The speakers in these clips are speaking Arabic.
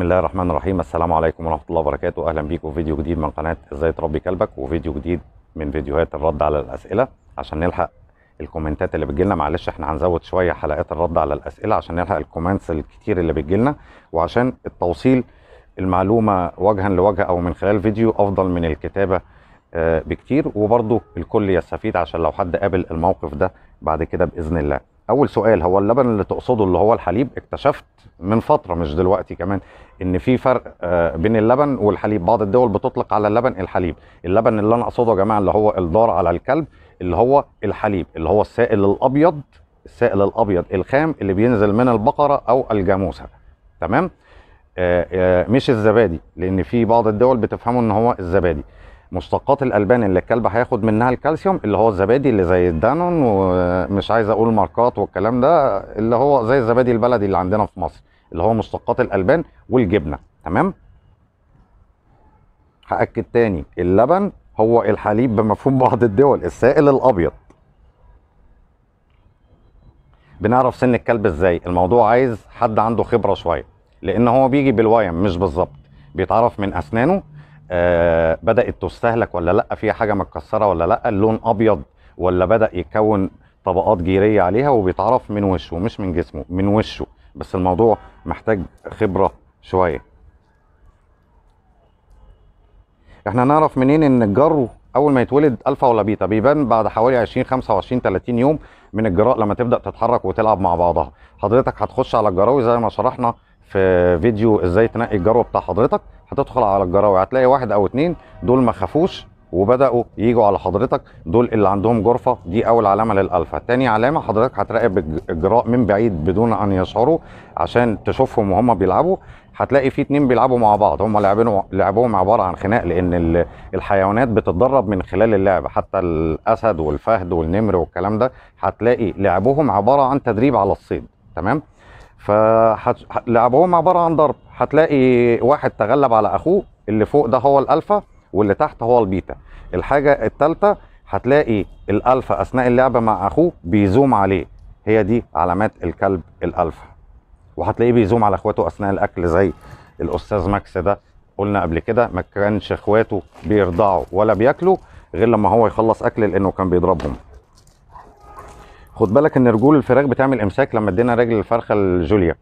بسم الله الرحمن الرحيم السلام عليكم ورحمه الله وبركاته اهلا بيكم في فيديو جديد من قناه ازاي تربي كلبك وفيديو جديد من فيديوهات الرد على الاسئله عشان نلحق الكومنتات اللي بتجيلنا معلش احنا هنزود شويه حلقات الرد على الاسئله عشان نلحق الكومنتس الكتير اللي بتجيلنا وعشان التوصيل المعلومه وجها لوجه او من خلال فيديو افضل من الكتابه آه، بكتير وبرده الكل يستفيد عشان لو حد قابل الموقف ده بعد كده باذن الله اول سؤال هو اللبن اللي تقصده اللي هو الحليب اكتشفت من فتره مش دلوقتي كمان ان في فرق آه، بين اللبن والحليب بعض الدول بتطلق على اللبن الحليب اللبن اللي انا اقصده يا جماعه اللي هو الدار على الكلب اللي هو الحليب اللي هو السائل الابيض السائل الابيض الخام اللي بينزل من البقره او الجاموسه تمام آآ آه، آآ آه، مش الزبادي لان في بعض الدول بتفهموا ان هو الزبادي مشتقات الالبان اللي الكلب هياخد منها الكالسيوم اللي هو الزبادي اللي زي الدانون ومش عايز اقول ماركات والكلام ده اللي هو زي الزبادي البلدي اللي عندنا في مصر اللي هو مشتقات الالبان والجبنه تمام هاكد تاني اللبن هو الحليب بمفهوم بعض الدول السائل الابيض بنعرف سن الكلب ازاي الموضوع عايز حد عنده خبره شويه لان هو بيجي بالوايم مش بالظبط بيتعرف من اسنانه آه، بدات تستهلك ولا لا فيها حاجه متكسره ولا لا اللون ابيض ولا بدا يتكون طبقات جيريه عليها وبيتعرف من وشه مش من جسمه من وشه بس الموضوع محتاج خبره شويه احنا نعرف منين ان الجرو اول ما يتولد الفا ولا بيتا بيبان بعد حوالي 20 25 30 يوم من الجراء لما تبدا تتحرك وتلعب مع بعضها حضرتك هتخش على الجراوي زي ما شرحنا في فيديو ازاي تنقي الجرو بتاع حضرتك هتدخل على الجراوي هتلاقي واحد او اتنين دول ما خافوش وبداوا يجوا على حضرتك دول اللي عندهم جرفه دي اول علامه للالفا تاني علامه حضرتك هتراقب الجراء من بعيد بدون ان يشعروا عشان تشوفهم وهم بيلعبوا هتلاقي في اتنين بيلعبوا مع بعض هم لاعبين لعبهم عباره عن خناق لان الحيوانات بتتدرب من خلال اللعب حتى الاسد والفهد والنمر والكلام ده هتلاقي لعبهم عباره عن تدريب على الصيد تمام فلعبوهم عباره عن ضرب هتلاقي واحد تغلب على اخوه اللي فوق ده هو الالفا واللي تحت هو البيتا الحاجه الثالثه هتلاقي الالفا اثناء اللعبه مع اخوه بيزوم عليه هي دي علامات الكلب الالفا وهتلاقيه بيزوم على اخواته اثناء الاكل زي الاستاذ ماكس ده قلنا قبل كده ما كانش اخواته بيرضعوا ولا بياكلوا غير لما هو يخلص اكل لانه كان بيضربهم خد بالك ان رجول الفراخ بتعمل امساك لما ادينا رجل الفرخه الجوليا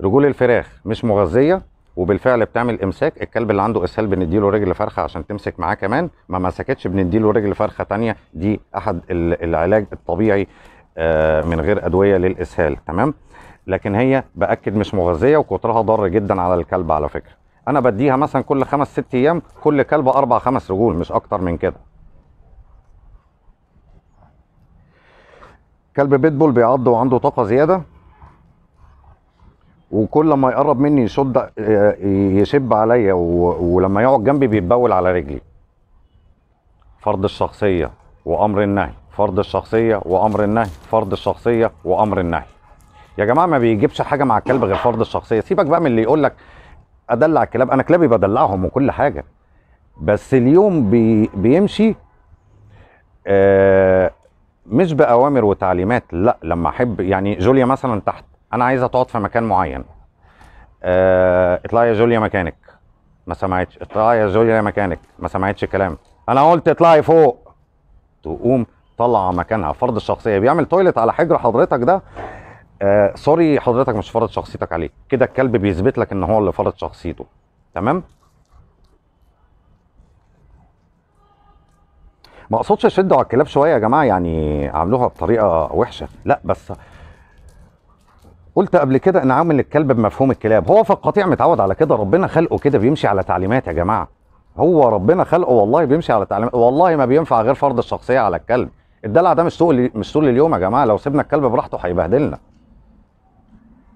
رجول الفراخ مش مغذيه وبالفعل بتعمل امساك الكلب اللي عنده اسهال بنديله رجل فرخه عشان تمسك معاه كمان ما مسكتش بنديله رجل فرخه ثانيه دي احد العلاج الطبيعي آه، من غير ادويه للاسهال تمام لكن هي باكد مش مغذيه وكترها ضار جدا على الكلب على فكره انا بديها مثلا كل خمس ست ايام كل كلب اربع خمس رجول مش اكتر من كده كلب بيتبول بيعض وعنده طاقه زياده وكل ما يقرب مني يشد يشب عليا ولما يقعد جنبي بيتبول على رجلي فرض الشخصيه وامر النهي فرض الشخصيه وامر النهي فرض الشخصيه وامر النهي يا جماعه ما بيجيبش حاجه مع الكلب غير فرض الشخصيه سيبك بقى من اللي يقول لك ادلع الكلاب انا كلابي بدلعهم وكل حاجه بس اليوم بي بيمشي آه مش باوامر وتعليمات لا لما احب يعني جوليا مثلا تحت انا عايزه تقعد في مكان معين آه اطلعي يا جوليا مكانك ما سمعتش اطلعي يا جوليا مكانك ما سمعتش كلام انا قلت اطلعي فوق تقوم طالعه مكانها فرض الشخصيه بيعمل تويلت على حجر حضرتك ده آه سوري حضرتك مش فرض شخصيتك عليه كده الكلب بيثبت لك ان هو اللي فرض شخصيته تمام ما اقصدش اشدوا على الكلاب شويه يا جماعه يعني عاملوها بطريقه وحشه لا بس قلت قبل كده ان عامل الكلب بمفهوم الكلاب هو في القطيع متعود على كده ربنا خلقه كده بيمشي على تعليمات يا جماعه هو ربنا خلقه والله بيمشي على تعليمات والله ما بينفع غير فرض الشخصيه على الكلب الدلع ده مش طول مش طول اليوم يا جماعه لو سيبنا الكلب براحته هيبهدلنا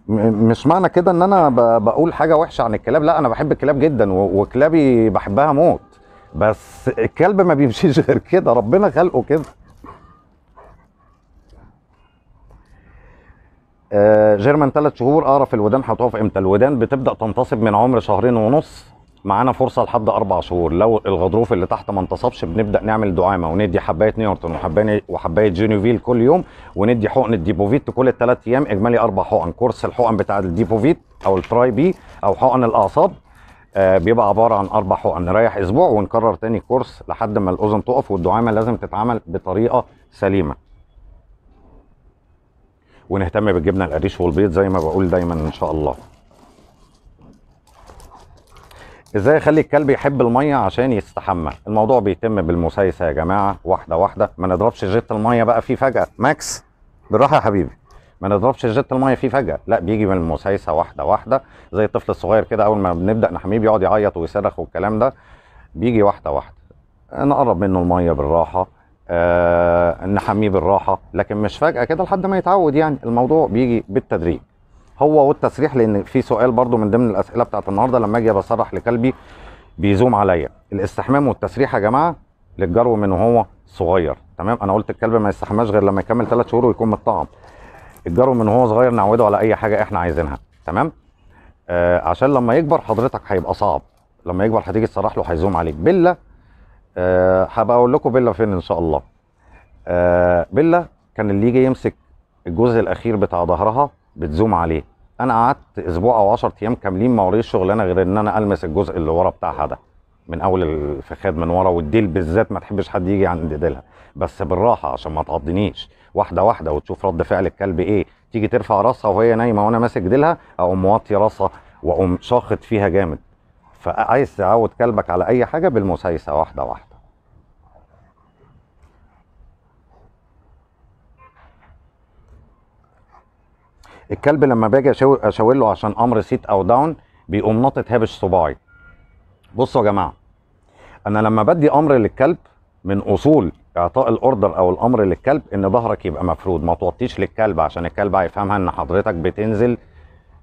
مش معنى كده ان انا بقول حاجه وحشه عن الكلاب لا انا بحب الكلاب جدا وكلابي بحبها موت بس الكلب ما بيمشيش غير كده ربنا خلقه كده آه، جيرمان ثلاث شهور اقرف الودان هتقف امتى؟ الودان بتبدا تنتصب من عمر شهرين ونص معانا فرصه لحد اربع شهور لو الغضروف اللي تحت ما انتصبش بنبدا نعمل دعامه وندي حبايه نيورتون وحبايه وحبايه جينوفيل كل يوم وندي حقن الديبوفيت كل الثلاث ايام اجمالي اربع حقن كورس الحقن بتاع الديبوفيت او التراي بي او حقن الاعصاب آه، بيبقى عباره عن اربع حقن نريح اسبوع ونكرر تاني كورس لحد ما الاذن تقف والدعامه لازم تتعمل بطريقه سليمه ونهتم بالجبنه القريش والبيض زي ما بقول دايما ان شاء الله ازاي اخلي الكلب يحب الميه عشان يستحمى الموضوع بيتم بالمسايسه يا جماعه واحده واحده ما نضربش جيت الميه بقى فيه فجاه ماكس بالراحه يا حبيبي ما نضربش جت الميه فيه فجاه لا بيجي من المسيسه واحده واحده زي الطفل الصغير كده اول ما بنبدا نحميه بيقعد يعيط ويصرخ والكلام ده بيجي واحده واحده نقرب منه الميه بالراحه آه نحميه بالراحه لكن مش فجاه كده لحد ما يتعود يعني الموضوع بيجي بالتدريج هو والتسريح لان في سؤال برضو من ضمن الاسئله بتاعت النهارده لما اجي بصرح لكلبي بيزوم عليا الاستحمام والتسريح يا جماعه للجرو من وهو صغير تمام انا قلت الكلب ما يستحماش غير لما يكمل ثلاث شهور ويكون متطعم الجرو من هو صغير نعوده على اي حاجه احنا عايزينها تمام آه عشان لما يكبر حضرتك هيبقى صعب لما يكبر هتيجي تصرح له هيزوم عليك بيلا آه هبقى اقول لكم بيلا فين ان شاء الله آه بيلا كان اللي يجي يمسك الجزء الاخير بتاع ظهرها بتزوم عليه انا قعدت اسبوع او 10 ايام كاملين ما وريش شغلانه غير ان انا المس الجزء اللي ورا بتاعها ده من اول الفخاد من ورا والديل بالذات ما تحبش حد يجي عند ديلها بس بالراحه عشان ما تعضنيش واحده واحده وتشوف رد فعل الكلب ايه تيجي ترفع راسها وهي نايمه وانا ماسك ديلها اقوم موطي راسها واقوم شاخط فيها جامد فعايز تعود كلبك على اي حاجه بالمسايسه واحده واحده الكلب لما باجي اشاور له عشان امر سيت او داون بيقوم ناطط هابش صباعي بصوا يا جماعه انا لما بدي امر للكلب من اصول اعطاء الاوردر او الامر للكلب ان ظهرك يبقى مفرود ما توطيش للكلب عشان الكلب هيفهمها ان حضرتك بتنزل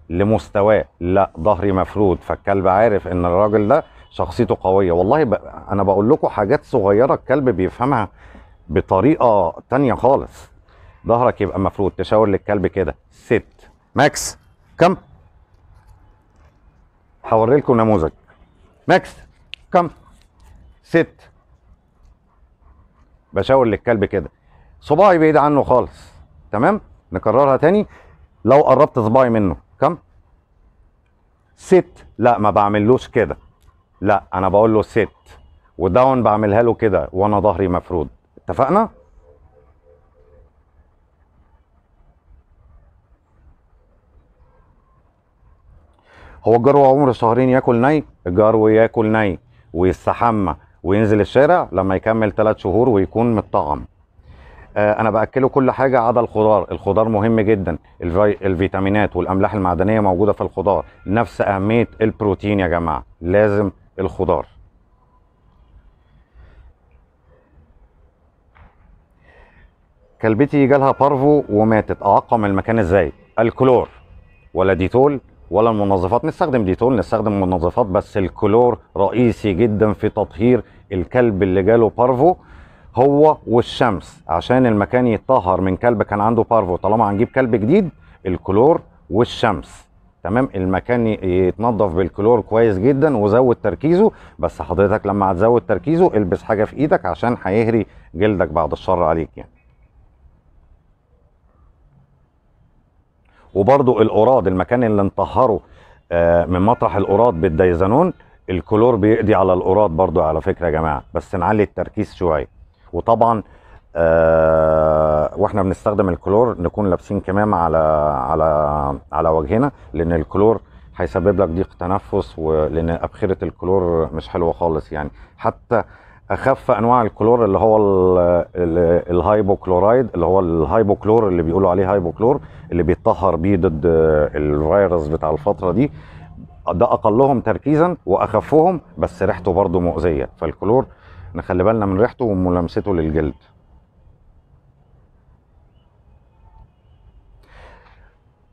لمستواه لا ظهري مفرود فالكلب عارف ان الراجل ده شخصيته قويه والله ب... انا بقول لكم حاجات صغيره الكلب بيفهمها بطريقه تانية خالص ظهرك يبقى مفرود تشاور للكلب كده ست ماكس كم هوري لكم نموذج ماكس كم ست بشاور للكلب كده صباعي بعيد عنه خالص تمام نكررها تاني لو قربت صباعي منه كم ست لا ما بعملوش كده لا انا بقول له ست وداون بعملها له كده وانا ظهري مفرود اتفقنا هو الجرو عمره شهرين ياكل ني الجرو ياكل ني ويستحمى وينزل الشارع لما يكمل ثلاث شهور ويكون متطعم آه، انا باكله كل حاجه عدا الخضار الخضار مهم جدا الفي... الفيتامينات والاملاح المعدنيه موجوده في الخضار نفس اهميه البروتين يا جماعه لازم الخضار كلبتي جالها بارفو وماتت اعقم المكان ازاي الكلور ولا ديتول ولا المنظفات نستخدم ديتول نستخدم منظفات بس الكلور رئيسي جدا في تطهير الكلب اللي جاله بارفو هو والشمس عشان المكان يتطهر من كلب كان عنده بارفو طالما هنجيب كلب جديد الكلور والشمس تمام المكان يتنظف بالكلور كويس جدا وزود تركيزه بس حضرتك لما هتزود تركيزه البس حاجه في ايدك عشان هيهري جلدك بعد الشر عليك يعني وبرضو القراض المكان اللي انطهره آه، من مطرح القراض بالديزانون الكلور بيقضي على القراض برضو على فكره يا جماعه بس نعلي التركيز شويه وطبعا آه، واحنا بنستخدم الكلور نكون لابسين كمام على على على وجهنا لان الكلور هيسبب لك ضيق تنفس ولان ابخره الكلور مش حلوه خالص يعني حتى اخف انواع الكلور اللي هو الهايبوكلورايد اللي هو الهايبوكلور اللي بيقولوا عليه هايبوكلور اللي بيتطهر بيه ضد الفيروس بتاع الفتره دي ده اقلهم تركيزا واخفهم بس ريحته برضه مؤذيه فالكلور نخلي بالنا من ريحته وملامسته للجلد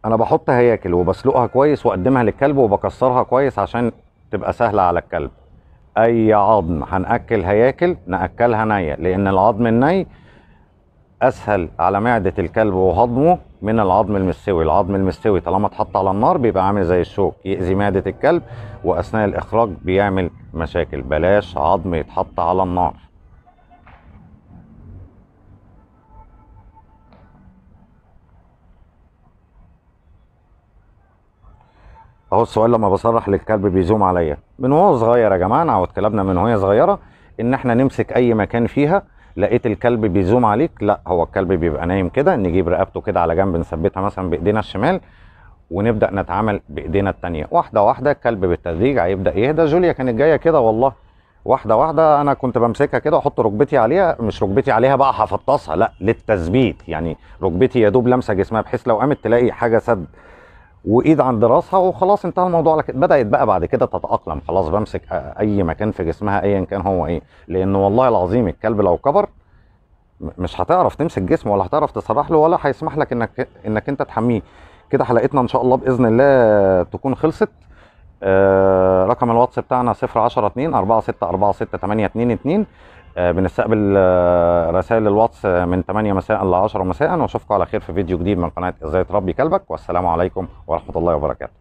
انا بحط هياكل وبسلقها كويس واقدمها للكلب وبكسرها كويس عشان تبقى سهله على الكلب اي عظم هنأكل هياكل نأكلها نية لان العظم الني اسهل على معدة الكلب وهضمه من العظم المستوي العظم المستوي طالما اتحط على النار بيبقى عامل زي الشوك يأذي معدة الكلب واثناء الاخراج بيعمل مشاكل بلاش عظم يتحط على النار اهو السؤال لما بصرح للكلب بيزوم عليا من وهو صغير يا جماعه نعود كلابنا من وهي صغيره ان احنا نمسك اي مكان فيها لقيت الكلب بيزوم عليك لا هو الكلب بيبقى نايم كده نجيب رقبته كده على جنب نثبتها مثلا بايدينا الشمال ونبدا نتعامل بايدينا الثانيه واحده واحده الكلب بالتدريج هيبدا يهدى جوليا كانت جايه كده والله واحده واحده انا كنت بمسكها كده احط ركبتي عليها مش ركبتي عليها بقى هفطسها لا للتثبيت يعني ركبتي يا دوب لمسه جسمها بحيث لو قامت تلاقي حاجه سد وايد عند راسها وخلاص انتهى الموضوع لكن بدات بقى بعد كده تتاقلم خلاص بمسك اي مكان في جسمها ايا كان هو ايه لان والله العظيم الكلب لو كبر مش هتعرف تمسك جسمه ولا هتعرف تسرح له ولا هيسمح لك انك انك انت تحميه كده حلقتنا ان شاء الله باذن الله تكون خلصت آه رقم الواتس بتاعنا 010 2 4 6 4 6 8 2 2 آه، بنستقبل آه، رسائل الواتس آه، من 8 مساء ل 10 مساء واشوفكم على خير في فيديو جديد من قناه ازاي تربي كلبك والسلام عليكم ورحمه الله وبركاته